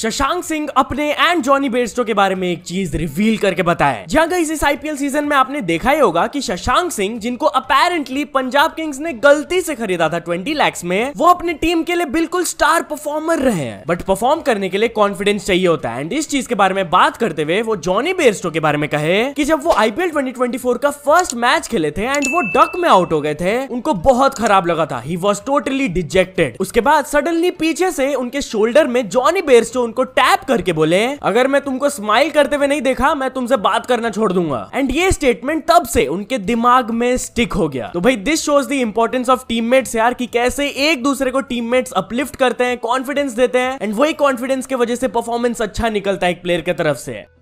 शशांक सिंह अपने and Johnny Bairstow के बारे में एक चीज रिवील करके बताया जहाँ गई इस आईपीएल सीजन में आपने देखा ही होगा कि शशांक सिंह जिनको अपेरेंटली पंजाब किंग्स ने गलती से खरीदा था 20 लैक्स में वो अपनी टीम के लिए बिल्कुल स्टार परफॉर्मर रहे हैं बट परफॉर्म करने के लिए कॉन्फिडेंस चाहिए होता है एंड इस चीज के बारे में बात करते हुए वो जॉनी बेरस्टो के बारे में कहे की जब वो आईपीएल ट्वेंटी का फर्स्ट मैच खेले थे एंड वो डक में आउट हो गए थे उनको बहुत खराब लगा था ही वॉज टोटली डिजेक्टेड उसके बाद सडनली पीछे से उनके शोल्डर में जॉनी बेरस्टो उनको टैप करके बोले अगर मैं तुमको स्माइल करते हुए नहीं देखा मैं तुमसे बात करना छोड़ दूंगा एंड ये स्टेटमेंट तब से उनके दिमाग में स्टिक हो गया तो भाई this shows the importance of team यार कि कैसे एक दूसरे को टीम अपलिफ्ट करते हैं कॉन्फिडेंस देते हैं एंड वही कॉन्फिडेंस की वजह से परफॉर्मेंस अच्छा निकलता है एक प्लेयर की तरफ से